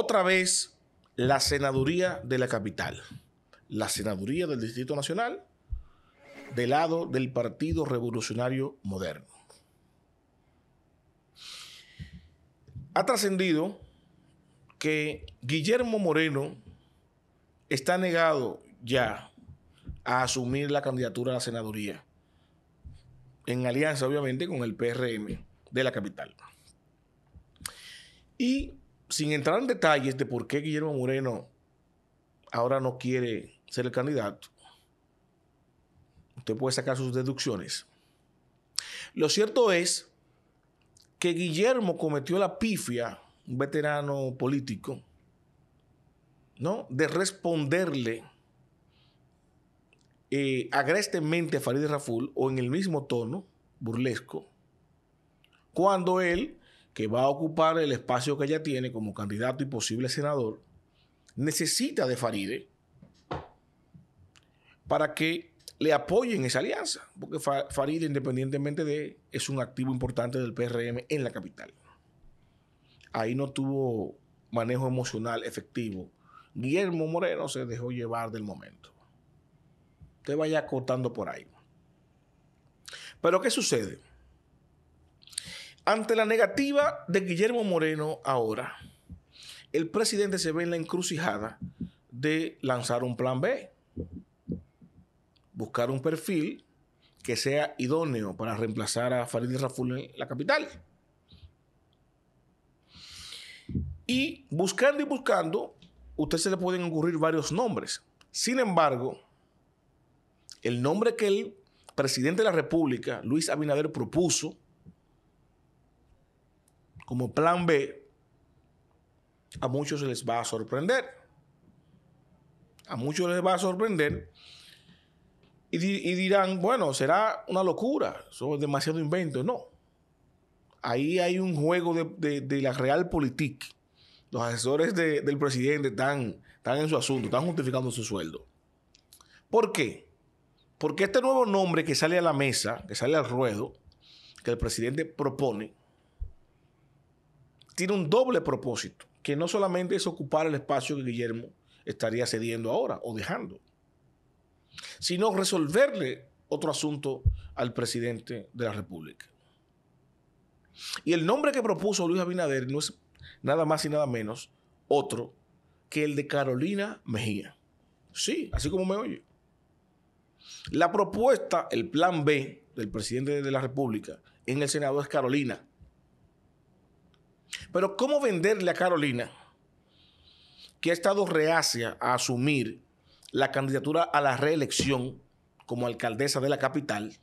otra vez la senaduría de la capital, la senaduría del Distrito Nacional, del lado del Partido Revolucionario Moderno. Ha trascendido que Guillermo Moreno está negado ya a asumir la candidatura a la senaduría, en alianza obviamente con el PRM de la capital. Y sin entrar en detalles de por qué Guillermo Moreno ahora no quiere ser el candidato, usted puede sacar sus deducciones. Lo cierto es que Guillermo cometió la pifia, un veterano político, ¿no? de responderle eh, agrestemente a Farid Raful o en el mismo tono burlesco, cuando él que va a ocupar el espacio que ella tiene como candidato y posible senador, necesita de Faride para que le apoyen esa alianza, porque Faride, independientemente de, es un activo importante del PRM en la capital. Ahí no tuvo manejo emocional efectivo. Guillermo Moreno se dejó llevar del momento. Usted vaya cortando por ahí. Pero ¿qué sucede? Ante la negativa de Guillermo Moreno ahora, el presidente se ve en la encrucijada de lanzar un plan B, buscar un perfil que sea idóneo para reemplazar a Farid Raful en la capital. Y buscando y buscando, ustedes se le pueden ocurrir varios nombres. Sin embargo, el nombre que el presidente de la República, Luis Abinader, propuso como plan B, a muchos les va a sorprender. A muchos les va a sorprender. Y, dirán, bueno, será una locura, son demasiado invento. No. Ahí hay un juego de, de, de la realpolitik. Los asesores del presidente están en su asunto, están justificando su sueldo. ¿Por qué? Porque este nuevo nombre que sale a la mesa, que sale al ruedo, que el presidente propone, tiene un doble propósito, que no solamente es ocupar el espacio que Guillermo estaría cediendo ahora o dejando, sino resolverle otro asunto al presidente de la República. Y el nombre que propuso Luis Abinader no es nada más y nada menos otro que el de Carolina Mejía. Sí, así como me oye. La propuesta, el plan B del presidente de la República en el Senado es Carolina. Pero ¿cómo venderle a Carolina, que ha estado reacia a asumir la candidatura a la reelección como alcaldesa de la capital,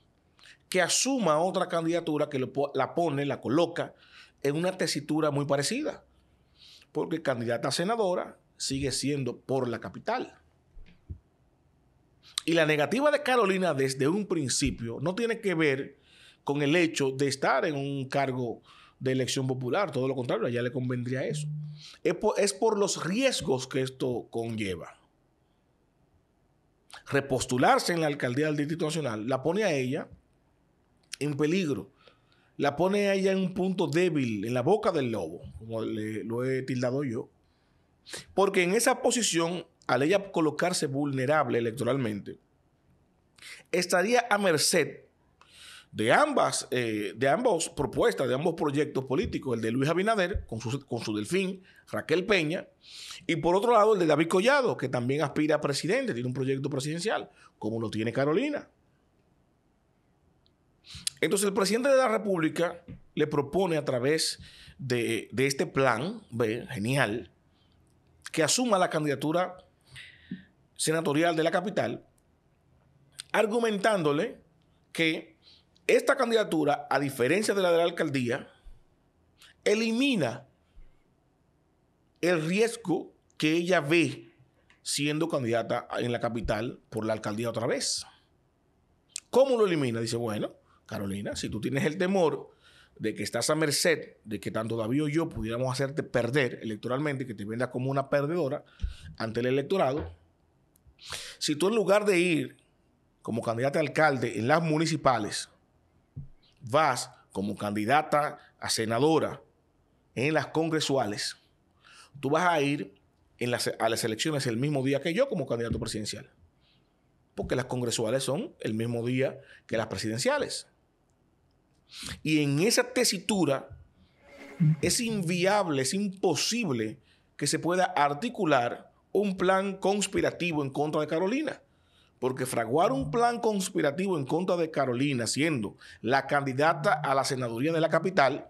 que asuma otra candidatura que la pone, la coloca en una tesitura muy parecida? Porque candidata a senadora sigue siendo por la capital. Y la negativa de Carolina desde un principio no tiene que ver con el hecho de estar en un cargo de elección popular, todo lo contrario, allá le convendría eso. Es por, los riesgos que esto conlleva. Repostularse en la alcaldía del Distrito Nacional la pone a ella en peligro, la pone a ella en un punto débil, en la boca del lobo, como lo he tildado yo, porque en esa posición, al ella colocarse vulnerable electoralmente, estaría a merced de ambas, eh, de propuestas, de ambos proyectos políticos, el de Luis Abinader con su, delfín, Raquel Peña, y por otro lado el de David Collado, que también aspira a presidente, tiene un proyecto presidencial, como lo tiene Carolina. Entonces el presidente de la República le propone a través de, de este plan, B, genial, que asuma la candidatura senatorial de la capital, argumentándole que esta candidatura, a diferencia de la de la alcaldía, elimina el riesgo que ella ve siendo candidata en la capital por la alcaldía otra vez. ¿Cómo lo elimina? Dice, bueno, Carolina, si tú tienes el temor de que estás a merced de que tanto David o yo pudiéramos hacerte perder electoralmente, que te vendas como una perdedora ante el electorado, si tú en lugar de ir como candidata a alcalde en las municipales, vas como candidata a senadora en las congresuales, tú vas a ir en a las elecciones el mismo día que yo como candidato presidencial. Porque las congresuales son el mismo día que las presidenciales. Y en esa tesitura es inviable, es imposible que se pueda articular un plan conspirativo en contra de Carolina porque fraguar un plan conspirativo en contra de Carolina, siendo la candidata a la senaduría de la capital,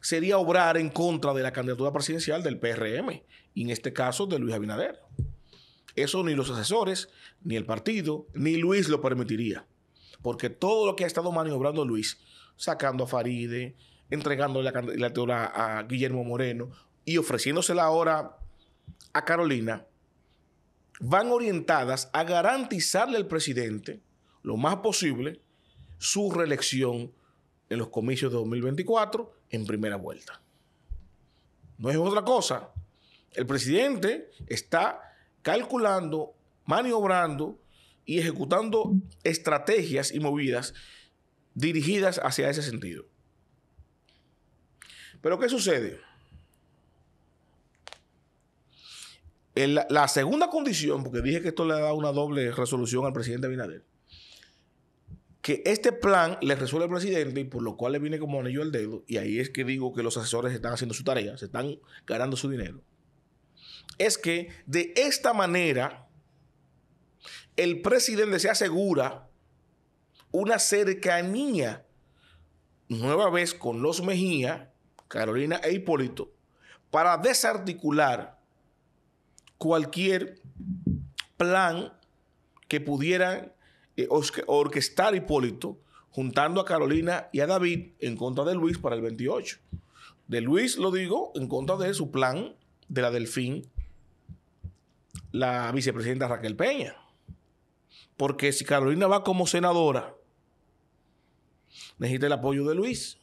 sería obrar en contra de la candidatura presidencial del PRM, y en este caso de Luis Abinader. Eso ni los asesores, ni el partido, ni Luis lo permitiría, porque todo lo que ha estado maniobrando Luis, sacando a Faride, entregando la candidatura a Guillermo Moreno y ofreciéndosela ahora a Carolina, van orientadas a garantizarle al presidente lo más posible su reelección en los comicios de 2024 en primera vuelta. No es otra cosa. El presidente está calculando, maniobrando y ejecutando estrategias y movidas dirigidas hacia ese sentido. Pero ¿qué sucede? la, segunda condición, porque dije que esto le da una doble resolución al presidente Abinader, que este plan le resuelve al presidente y por lo cual le viene como anillo al dedo, y ahí es que digo que los asesores están haciendo su tarea, se están ganando su dinero, es que de esta manera el presidente se asegura una cercanía nueva vez con los Mejía, Carolina e Hipólito, para desarticular cualquier plan que pudieran eh, orquestar Hipólito, juntando a Carolina y a David en contra de Luis para el 28. De Luis, lo digo, en contra de su plan de la Delfín, la vicepresidenta Raquel Peña. Porque si Carolina va como senadora, necesita el apoyo de Luis.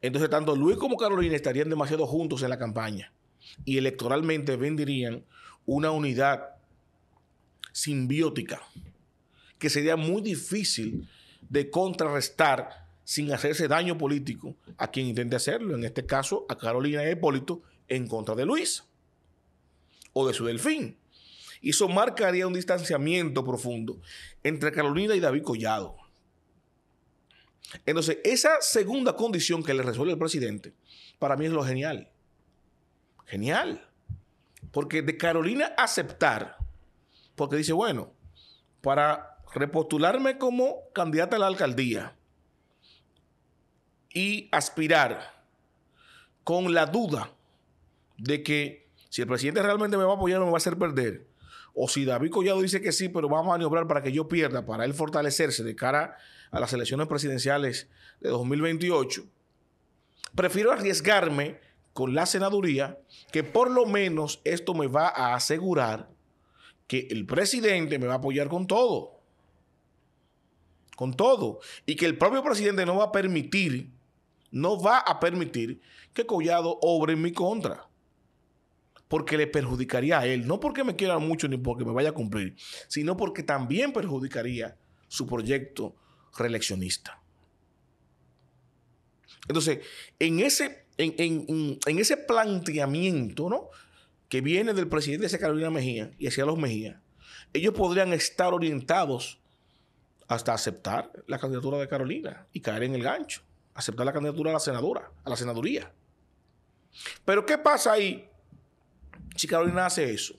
Entonces, tanto Luis como Carolina estarían demasiado juntos en la campaña y electoralmente vendrían una unidad simbiótica que sería muy difícil de contrarrestar sin hacerse daño político a quien intente hacerlo, en este caso a Carolina y e Hipólito en contra de Luis o de su delfín. Y eso marcaría un distanciamiento profundo entre Carolina y David Collado. Entonces, esa segunda condición que le resuelve el presidente, para mí es lo genial. Genial. Porque de Carolina aceptar, porque dice, bueno, para repostularme como candidata a la alcaldía y aspirar con la duda de que si el presidente realmente me va a apoyar o me va a hacer perder, o si David Collado dice que sí, pero vamos a maniobrar para que yo pierda, para él fortalecerse de cara a las elecciones presidenciales de 2028, prefiero arriesgarme con la senaduría que por lo menos esto me va a asegurar que el presidente me va a apoyar con todo. Con todo. Y que el propio presidente no va a permitir, no va a permitir que Collado obre en mi contra. Porque le perjudicaría a él. No porque me quiera mucho ni porque me vaya a cumplir, sino porque también perjudicaría su proyecto reeleccionista. Entonces, en ese en, ese planteamiento, ¿no? Que viene del presidente de Carolina Mejía y hacia los Mejía, ellos podrían estar orientados hasta aceptar la candidatura de Carolina y caer en el gancho, aceptar la candidatura a la senadora, a la senaduría. Pero ¿qué pasa ahí si Carolina hace eso?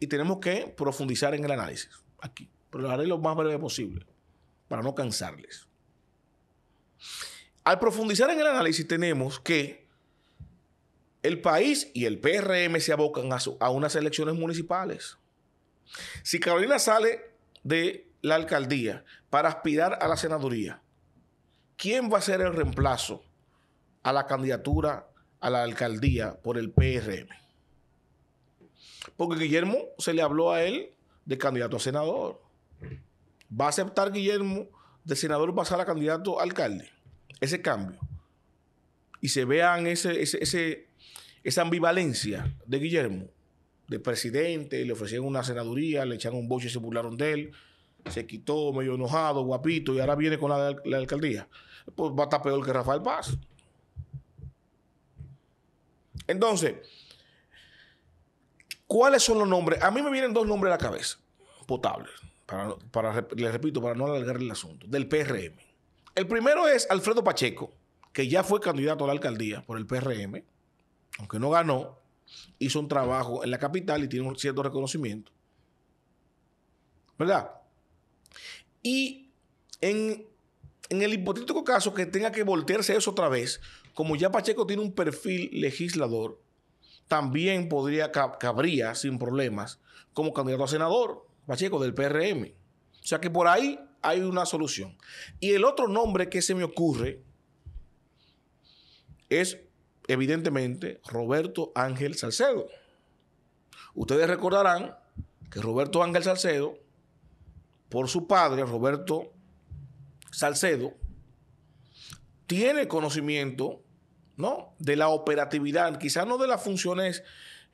Y tenemos que profundizar en el análisis aquí, pero lo haré lo más breve posible para no cansarles. Al profundizar en el análisis tenemos que el país y el PRM se abocan a, unas elecciones municipales. Si Carolina sale de la alcaldía para aspirar a la senaduría, ¿quién va a ser el reemplazo a la candidatura a la alcaldía por el PRM? Porque Guillermo se le habló a él de candidato a senador. ¿Va a aceptar Guillermo de senador pasar a candidato a alcalde? ese cambio y se vean ese, esa ambivalencia de Guillermo, de presidente, le ofrecieron una senaduría, le echaron un boche y se burlaron de él, se quitó medio enojado, guapito, y ahora viene con la, alcaldía. Pues va a estar peor que Rafael Paz. Entonces, ¿cuáles son los nombres? A mí me vienen dos nombres a la cabeza, potables, para, para les repito, para no alargar el asunto, del PRM. El primero es Alfredo Pacheco, que ya fue candidato a la alcaldía por el PRM, aunque no ganó, hizo un trabajo en la capital y tiene un cierto reconocimiento. ¿Verdad? Y en, el hipotético caso que tenga que voltearse eso otra vez, como ya Pacheco tiene un perfil legislador, también podría, cabría sin problemas como candidato a senador, Pacheco del PRM. O sea que por ahí hay una solución. Y el otro nombre que se me ocurre es, evidentemente, Roberto Ángel Salcedo. Ustedes recordarán que Roberto Ángel Salcedo, por su padre, Roberto Salcedo, tiene conocimiento ¿no? de la operatividad, quizás no de las funciones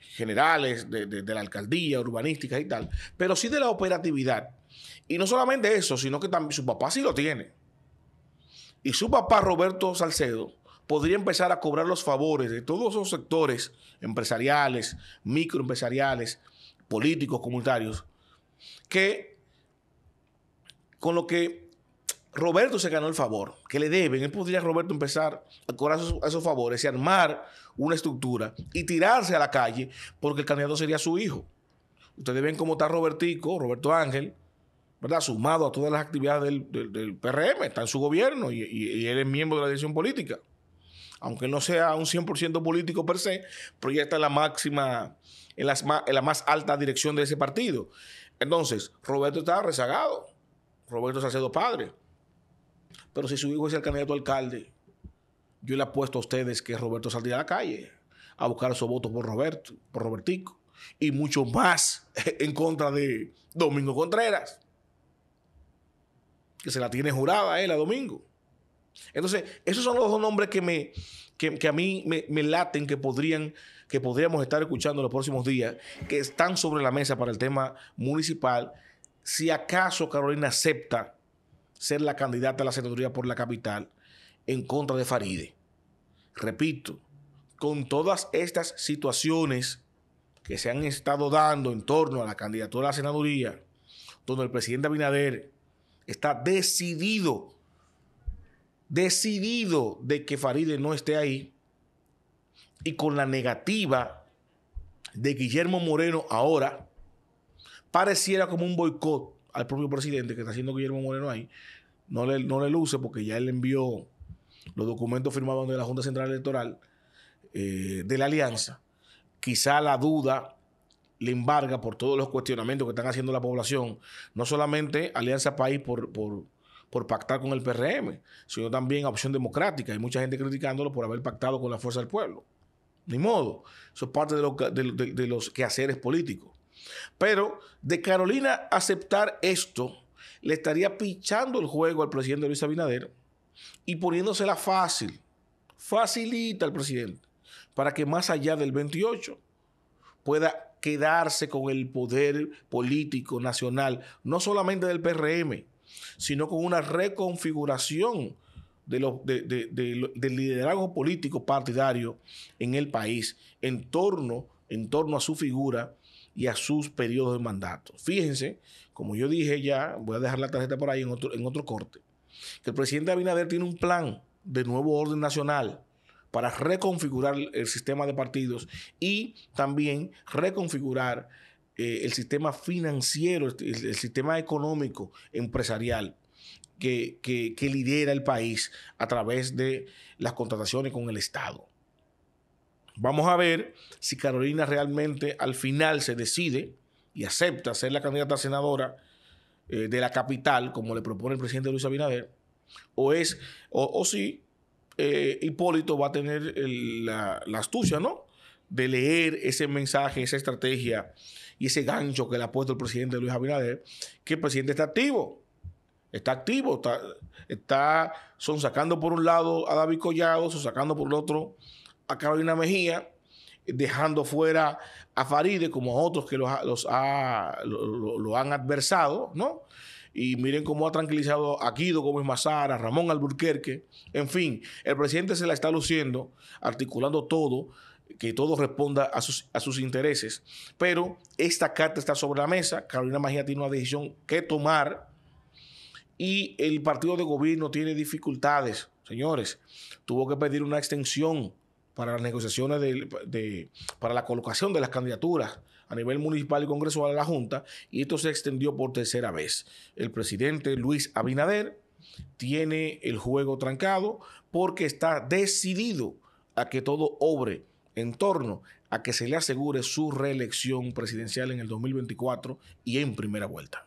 generales, de, la alcaldía, urbanística y tal, pero sí de la operatividad. Y no solamente eso, sino que también su papá sí lo tiene. Y su papá, Roberto Salcedo, podría empezar a cobrar los favores de todos esos sectores empresariales, microempresariales, políticos, comunitarios, que con lo que Roberto se ganó el favor que le deben. Él podría, Roberto, empezar a cobrar esos, favores y armar una estructura y tirarse a la calle porque el candidato sería su hijo. Ustedes ven cómo está Robertico, Roberto Ángel, ¿verdad? Sumado a todas las actividades del, del, PRM, está en su gobierno y, él es miembro de la dirección política. Aunque no sea un 100% político per se, pero ya está en la máxima, en, la más alta dirección de ese partido. Entonces, Roberto está rezagado. Roberto Sacedo padre. Pero si su hijo es el candidato alcalde, yo le apuesto a ustedes que Roberto saldría a la calle a buscar su voto por Roberto, por Robertico, y mucho más en contra de Domingo Contreras, que se la tiene jurada él a Domingo. Entonces, esos son los dos nombres que, me, a mí me, laten que, podrían, que podríamos estar escuchando los próximos días, que están sobre la mesa para el tema municipal, si acaso Carolina acepta ser la candidata a la senaduría por la capital en contra de Faride. Repito, con todas estas situaciones que se han estado dando en torno a la candidatura a la senaduría, donde el presidente Abinader está decidido, decidido de que Faride no esté ahí, y con la negativa de Guillermo Moreno ahora, pareciera como un boicot al propio presidente que está haciendo Guillermo Moreno ahí, no le, no le luce porque ya él envió los documentos firmados de la Junta Central Electoral eh, de la Alianza. Quizá la duda le embarga por todos los cuestionamientos que están haciendo la población, no solamente Alianza País por, pactar con el PRM, sino también Opción Democrática. Hay mucha gente criticándolo por haber pactado con la Fuerza del Pueblo. Ni modo. Eso es parte de los quehaceres políticos. Pero de Carolina aceptar esto, le estaría pichando el juego al presidente Luis Abinader y poniéndosela fácil, facilita al presidente, para que más allá del 28 pueda quedarse con el poder político nacional, no solamente del PRM, sino con una reconfiguración de los, del liderazgo político partidario en el país, en torno, en torno a su figura y a sus periodos de mandato. Fíjense, como yo dije ya, voy a dejar la tarjeta por ahí en otro, en otro corte, que el presidente Abinader tiene un plan de nuevo orden nacional para reconfigurar el sistema de partidos y también reconfigurar eh, el sistema financiero, el, sistema económico, empresarial. que lidera el país a través de las contrataciones con el Estado. Vamos a ver si Carolina realmente al final se decide y acepta ser la candidata a senadora eh, de la capital, como le propone el presidente Luis Abinader, o es, o, si eh, Hipólito va a tener la, astucia, ¿no? De leer ese mensaje, esa estrategia y ese gancho que le ha puesto el presidente Luis Abinader, que el presidente está activo. Está activo, está, son sacando por un lado a David Collado, son sacando por el otro a Carolina Mejía, dejando fuera a Faride como a otros que los, los lo, han adversado, ¿no? Y miren cómo ha tranquilizado a Guido Gómez Mazara, Ramón Alburquerque. En fin, el presidente se la está luciendo, articulando todo, que todo responda a sus, a sus intereses. Pero esta carta está sobre la mesa. Carolina Mejía tiene una decisión que tomar y el partido de gobierno tiene dificultades, señores. Tuvo que pedir una extensión para las negociaciones de, para la colocación de las candidaturas a nivel municipal y congresual a la Junta, y esto se extendió por tercera vez. El presidente Luis Abinader tiene el juego trancado porque está decidido a que todo obre en torno a que se le asegure su reelección presidencial en el 2024 y en primera vuelta.